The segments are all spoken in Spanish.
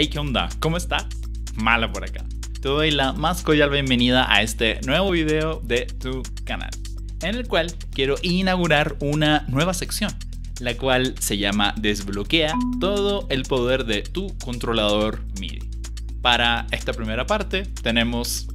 Hey, ¿qué onda? ¿Cómo está? Mala por acá. Te doy la más cordial bienvenida a este nuevo video de tu canal, en el cual quiero inaugurar una nueva sección, la cual se llama Desbloquea todo el poder de tu controlador MIDI. Para esta primera parte tenemos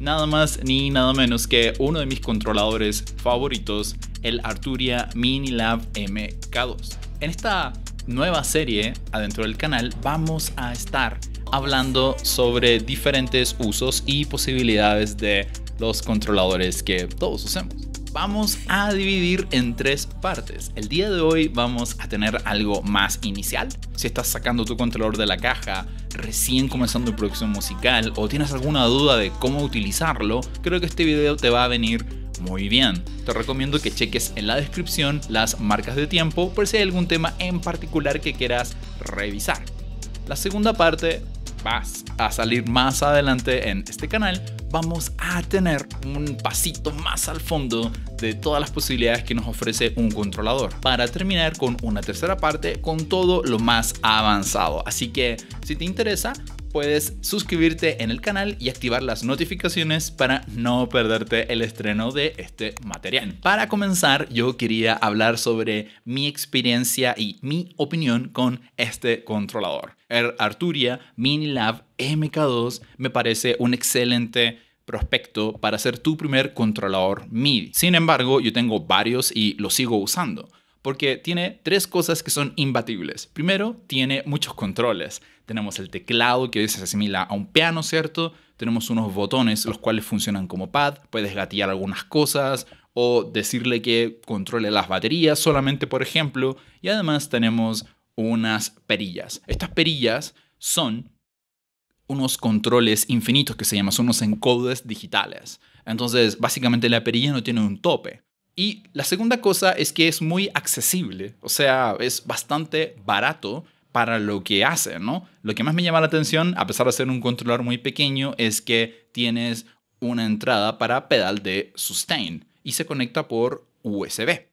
nada más ni nada menos que uno de mis controladores favoritos, el Arturia Minilab MK2. En esta nueva serie adentro del canal vamos a estar hablando sobre diferentes usos y posibilidades de los controladores que todos usemos. Vamos a dividir en tres partes. El día de hoy vamos a tener algo más inicial. Si estás sacando tu controlador de la caja, recién comenzando producción musical o tienes alguna duda de cómo utilizarlo, creo que este video te va a venir muy bien, te recomiendo que cheques en la descripción las marcas de tiempo por si hay algún tema en particular que quieras revisar. La segunda parte vas a salir más adelante en este canal, vamos a tener un pasito más al fondo de todas las posibilidades que nos ofrece un controlador para terminar con una tercera parte con todo lo más avanzado. Así que si te interesa, puedes suscribirte en el canal y activar las notificaciones para no perderte el estreno de este material. Para comenzar, yo quería hablar sobre mi experiencia y mi opinión con este controlador. El Arturia Minilab MK2 me parece un excelente prospecto para ser tu primer controlador MIDI. Sin embargo, yo tengo varios y los sigo usando porque tiene tres cosas que son imbatibles. Primero, tiene muchos controles. Tenemos el teclado que se asimila a un piano, ¿cierto? Tenemos unos botones los cuales funcionan como pad, puedes gatillar algunas cosas o decirle que controle las baterías solamente, por ejemplo. Y además tenemos unas perillas. Estas perillas son unos controles infinitos que se llaman, son unos encodes digitales. Entonces, básicamente la perilla no tiene un tope. Y la segunda cosa es que es muy accesible, o sea, es bastante barato para lo que hace, ¿no? Lo que más me llama la atención, a pesar de ser un controlador muy pequeño, es que tienes una entrada para pedal de sustain y se conecta por USB.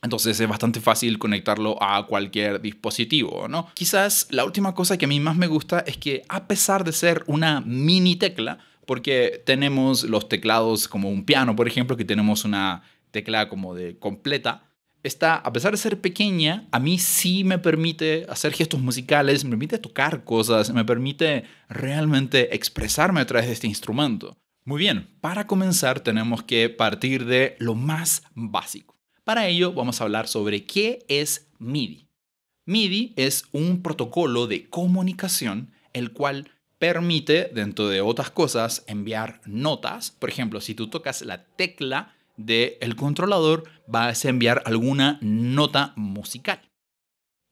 Entonces es bastante fácil conectarlo a cualquier dispositivo, ¿no? Quizás la última cosa que a mí más me gusta es que a pesar de ser una mini tecla, porque tenemos los teclados como un piano, por ejemplo, que tenemos una tecla como de completa, esta, a pesar de ser pequeña, a mí sí me permite hacer gestos musicales, me permite tocar cosas, me permite realmente expresarme a través de este instrumento. Muy bien, para comenzar tenemos que partir de lo más básico. Para ello vamos a hablar sobre qué es MIDI. MIDI es un protocolo de comunicación el cual permite, dentro de otras cosas, enviar notas. Por ejemplo, si tú tocas la tecla del controlador va a enviar alguna nota musical.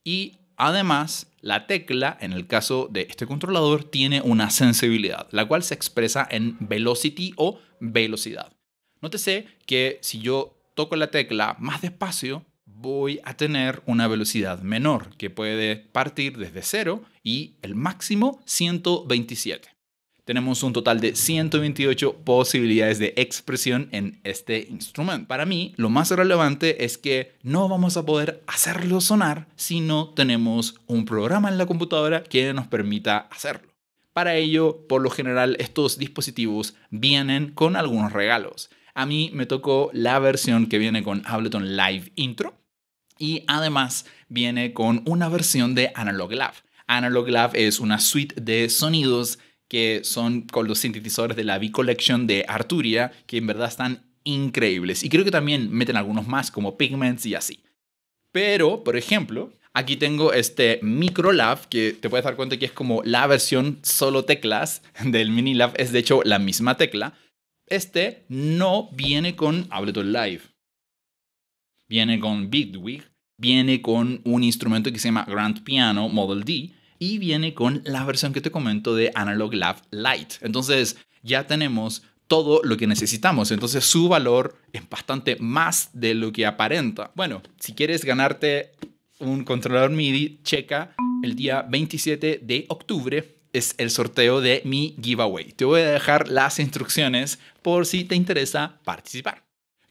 Y además, la tecla, en el caso de este controlador, tiene una sensibilidad, la cual se expresa en velocity o velocidad. Nótese que si yo toco la tecla más despacio, voy a tener una velocidad menor, que puede partir desde 0 y el máximo 127 tenemos un total de 128 posibilidades de expresión en este instrumento. Para mí, lo más relevante es que no vamos a poder hacerlo sonar si no tenemos un programa en la computadora que nos permita hacerlo. Para ello, por lo general, estos dispositivos vienen con algunos regalos. A mí me tocó la versión que viene con Ableton Live Intro y además viene con una versión de Analog Lab. Analog Lab es una suite de sonidos que son con los sintetizadores de la V-Collection de Arturia, que en verdad están increíbles. Y creo que también meten algunos más, como Pigments y así. Pero, por ejemplo, aquí tengo este Micro Lab, que te puedes dar cuenta que es como la versión solo teclas del minilab es de hecho la misma tecla. Este no viene con Ableton Live. Viene con Bigwig, viene con un instrumento que se llama Grand Piano Model D, y viene con la versión que te comento de Analog Lab Lite. Entonces ya tenemos todo lo que necesitamos. Entonces su valor es bastante más de lo que aparenta. Bueno, si quieres ganarte un controlador MIDI, checa el día 27 de octubre es el sorteo de mi giveaway. Te voy a dejar las instrucciones por si te interesa participar.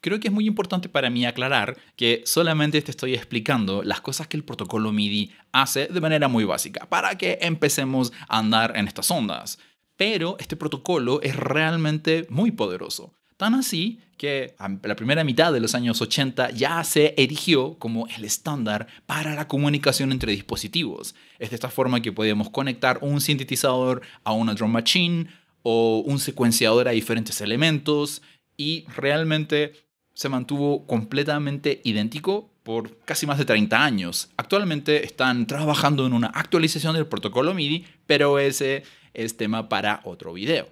Creo que es muy importante para mí aclarar que solamente te estoy explicando las cosas que el protocolo MIDI hace de manera muy básica, para que empecemos a andar en estas ondas. Pero este protocolo es realmente muy poderoso. Tan así que la primera mitad de los años 80 ya se erigió como el estándar para la comunicación entre dispositivos. Es de esta forma que podemos conectar un sintetizador a una drum machine o un secuenciador a diferentes elementos y realmente se mantuvo completamente idéntico por casi más de 30 años. Actualmente están trabajando en una actualización del protocolo MIDI, pero ese es tema para otro video.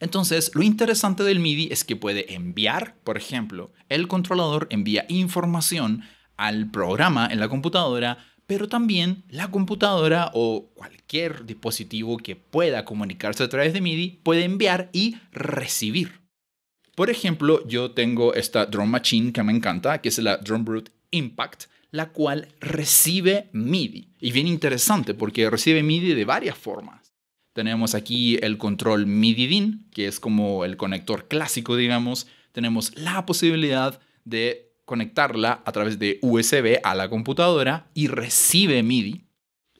Entonces, lo interesante del MIDI es que puede enviar, por ejemplo, el controlador envía información al programa en la computadora, pero también la computadora o cualquier dispositivo que pueda comunicarse a través de MIDI puede enviar y recibir. Por ejemplo, yo tengo esta drum machine que me encanta, que es la Drum Impact, la cual recibe MIDI. Y bien interesante porque recibe MIDI de varias formas. Tenemos aquí el control MIDI DIN, que es como el conector clásico, digamos. Tenemos la posibilidad de conectarla a través de USB a la computadora y recibe MIDI.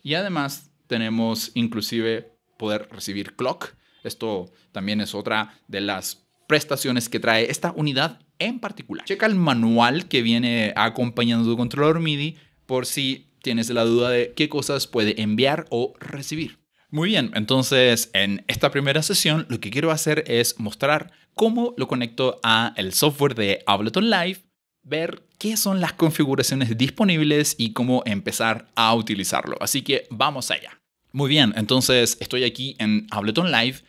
Y además tenemos inclusive poder recibir clock. Esto también es otra de las prestaciones que trae esta unidad en particular. Checa el manual que viene acompañando tu controlador MIDI por si tienes la duda de qué cosas puede enviar o recibir. Muy bien, entonces en esta primera sesión lo que quiero hacer es mostrar cómo lo conecto a el software de Ableton Live, ver qué son las configuraciones disponibles y cómo empezar a utilizarlo. Así que vamos allá. Muy bien, entonces estoy aquí en Ableton Live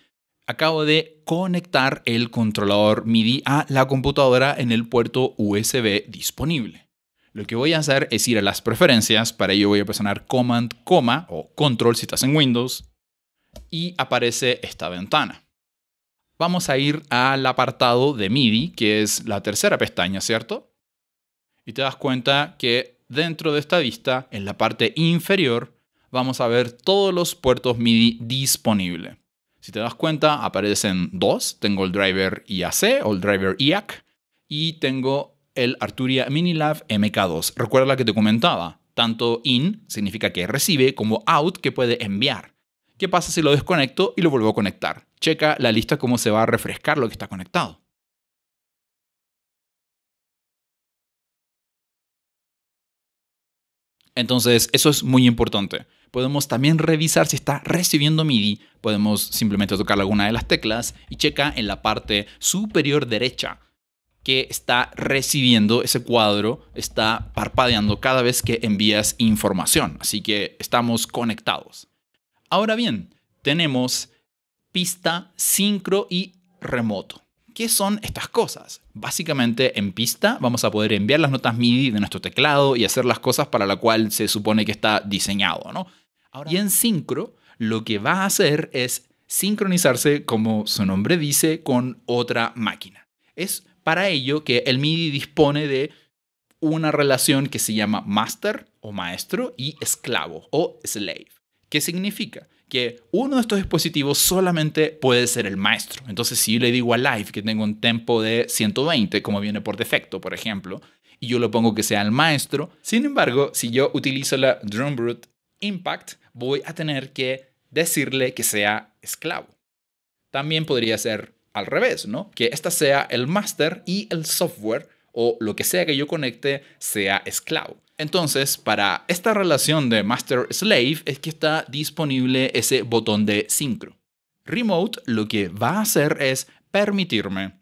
acabo de conectar el controlador MIDI a la computadora en el puerto USB disponible. Lo que voy a hacer es ir a las preferencias, para ello voy a presionar Command, coma o Control si estás en Windows, y aparece esta ventana. Vamos a ir al apartado de MIDI, que es la tercera pestaña, ¿cierto? Y te das cuenta que dentro de esta vista, en la parte inferior, vamos a ver todos los puertos MIDI disponibles. Si te das cuenta, aparecen dos. Tengo el driver IAC o el driver IAC y tengo el Arturia Minilab MK2. Recuerda la que te comentaba. Tanto in significa que recibe como out que puede enviar. ¿Qué pasa si lo desconecto y lo vuelvo a conectar? Checa la lista cómo se va a refrescar lo que está conectado. Entonces, eso es muy importante. Podemos también revisar si está recibiendo MIDI. Podemos simplemente tocar alguna de las teclas y checa en la parte superior derecha que está recibiendo ese cuadro, está parpadeando cada vez que envías información. Así que estamos conectados. Ahora bien, tenemos pista sincro y remoto. ¿Qué son estas cosas? Básicamente, en pista vamos a poder enviar las notas MIDI de nuestro teclado y hacer las cosas para la cual se supone que está diseñado, ¿no? Ahora, y en sincro, lo que va a hacer es sincronizarse, como su nombre dice, con otra máquina. Es para ello que el MIDI dispone de una relación que se llama master o maestro y esclavo o slave. ¿Qué significa? Que uno de estos dispositivos solamente puede ser el maestro. Entonces, si yo le digo a Live que tengo un tempo de 120, como viene por defecto, por ejemplo, y yo lo pongo que sea el maestro, sin embargo, si yo utilizo la Drumroot Impact, voy a tener que decirle que sea esclavo. También podría ser al revés, ¿no? Que esta sea el master y el software o lo que sea que yo conecte sea esclavo. Entonces, para esta relación de master-slave es que está disponible ese botón de sincro. Remote lo que va a hacer es permitirme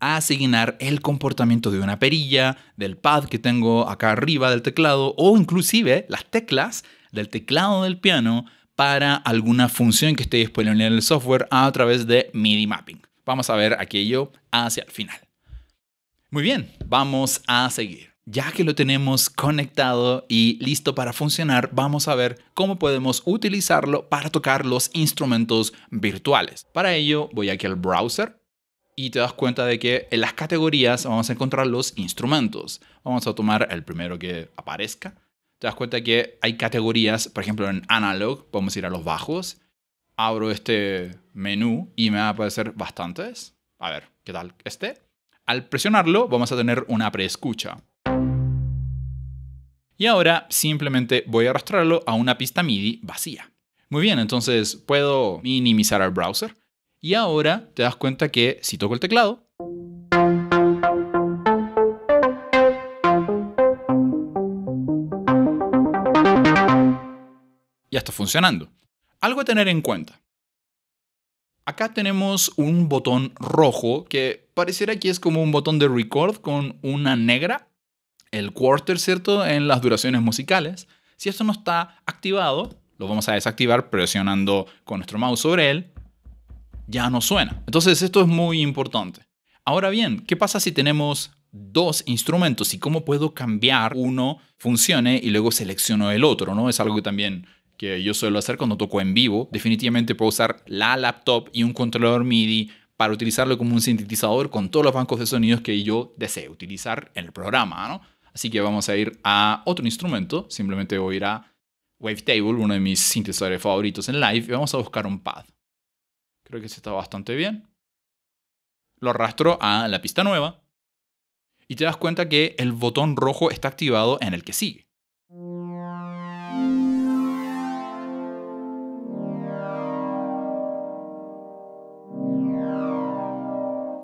asignar el comportamiento de una perilla, del pad que tengo acá arriba del teclado o inclusive las teclas del teclado del piano para alguna función que esté disponible en el software a través de MIDI mapping. Vamos a ver aquello hacia el final. Muy bien, vamos a seguir. Ya que lo tenemos conectado y listo para funcionar, vamos a ver cómo podemos utilizarlo para tocar los instrumentos virtuales. Para ello voy aquí al browser y te das cuenta de que en las categorías vamos a encontrar los instrumentos. Vamos a tomar el primero que aparezca. Te das cuenta que hay categorías, por ejemplo en analog, Vamos a ir a los bajos. Abro este menú y me va a aparecer bastantes. A ver, ¿qué tal este? Al presionarlo vamos a tener una preescucha. Y ahora simplemente voy a arrastrarlo a una pista MIDI vacía. Muy bien, entonces puedo minimizar al browser. Y ahora te das cuenta que si toco el teclado, ya está funcionando. Algo a tener en cuenta. Acá tenemos un botón rojo que pareciera que es como un botón de record con una negra el quarter, ¿cierto? En las duraciones musicales. Si esto no está activado, lo vamos a desactivar presionando con nuestro mouse sobre él. Ya no suena. Entonces esto es muy importante. Ahora bien, ¿qué pasa si tenemos dos instrumentos y cómo puedo cambiar uno funcione y luego selecciono el otro, ¿no? Es algo que también que yo suelo hacer cuando toco en vivo. Definitivamente puedo usar la laptop y un controlador MIDI para utilizarlo como un sintetizador con todos los bancos de sonidos que yo desee utilizar en el programa, ¿no? Así que vamos a ir a otro instrumento. Simplemente voy a ir a Wavetable, uno de mis sintetizadores favoritos en live, y vamos a buscar un pad. Creo que se está bastante bien. Lo arrastro a la pista nueva y te das cuenta que el botón rojo está activado en el que sigue.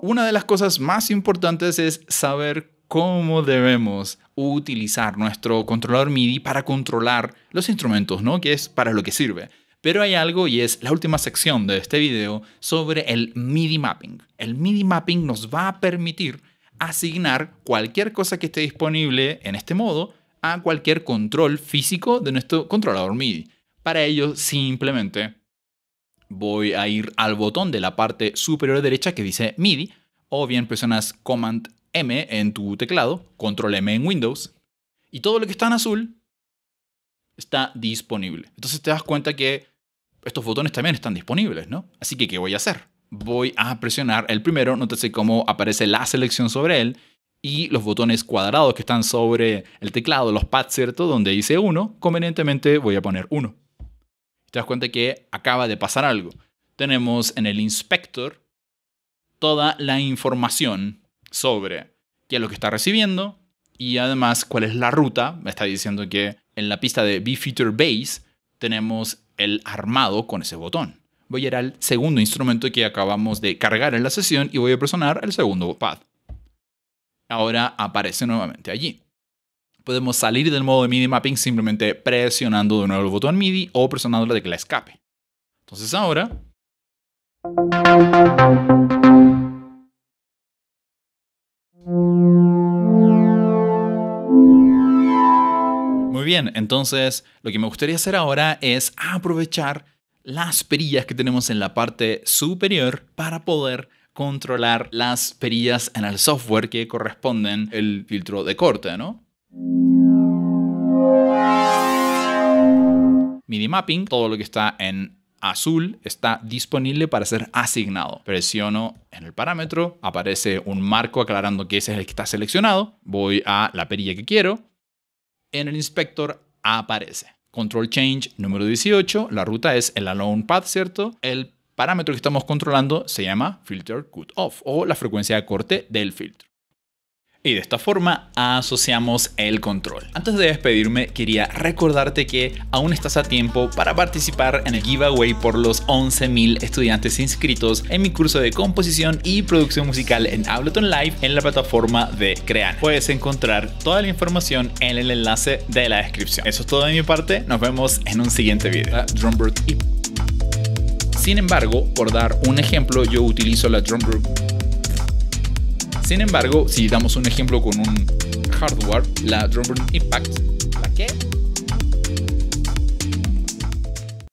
Una de las cosas más importantes es saber cómo debemos utilizar nuestro controlador MIDI para controlar los instrumentos, ¿no? Que es para lo que sirve. Pero hay algo y es la última sección de este video sobre el MIDI mapping. El MIDI mapping nos va a permitir asignar cualquier cosa que esté disponible en este modo a cualquier control físico de nuestro controlador MIDI. Para ello simplemente voy a ir al botón de la parte superior derecha que dice MIDI o bien presionas Command M en tu teclado, control M en Windows, y todo lo que está en azul está disponible. Entonces te das cuenta que estos botones también están disponibles, ¿no? Así que, ¿qué voy a hacer? Voy a presionar el primero, nótese cómo aparece la selección sobre él, y los botones cuadrados que están sobre el teclado, los pads, ¿cierto? Donde dice 1, convenientemente voy a poner 1. Te das cuenta que acaba de pasar algo. Tenemos en el inspector toda la información sobre qué es lo que está recibiendo y además cuál es la ruta. Me está diciendo que en la pista de B-Feature Base tenemos el armado con ese botón. Voy a ir al segundo instrumento que acabamos de cargar en la sesión y voy a presionar el segundo pad. Ahora aparece nuevamente allí. Podemos salir del modo de MIDI mapping simplemente presionando de nuevo el botón MIDI o presionando la tecla escape. Entonces ahora... bien. Entonces, lo que me gustaría hacer ahora es aprovechar las perillas que tenemos en la parte superior para poder controlar las perillas en el software que corresponden el filtro de corte, ¿no? MIDI mapping, todo lo que está en azul está disponible para ser asignado. Presiono en el parámetro, aparece un marco aclarando que ese es el que está seleccionado. Voy a la perilla que quiero, en el inspector aparece. Control change número 18, la ruta es el alone path, ¿cierto? El parámetro que estamos controlando se llama filter cutoff o la frecuencia de corte del filtro. Y de esta forma asociamos el control. Antes de despedirme, quería recordarte que aún estás a tiempo para participar en el giveaway por los 11.000 estudiantes inscritos en mi curso de composición y producción musical en Ableton Live en la plataforma de Crean. Puedes encontrar toda la información en el enlace de la descripción. Eso es todo de mi parte, nos vemos en un siguiente video. Drumbird Sin embargo, por dar un ejemplo, yo utilizo la Drumbird sin embargo, si damos un ejemplo con un hardware, la Drumburn Impact, ¿la qué?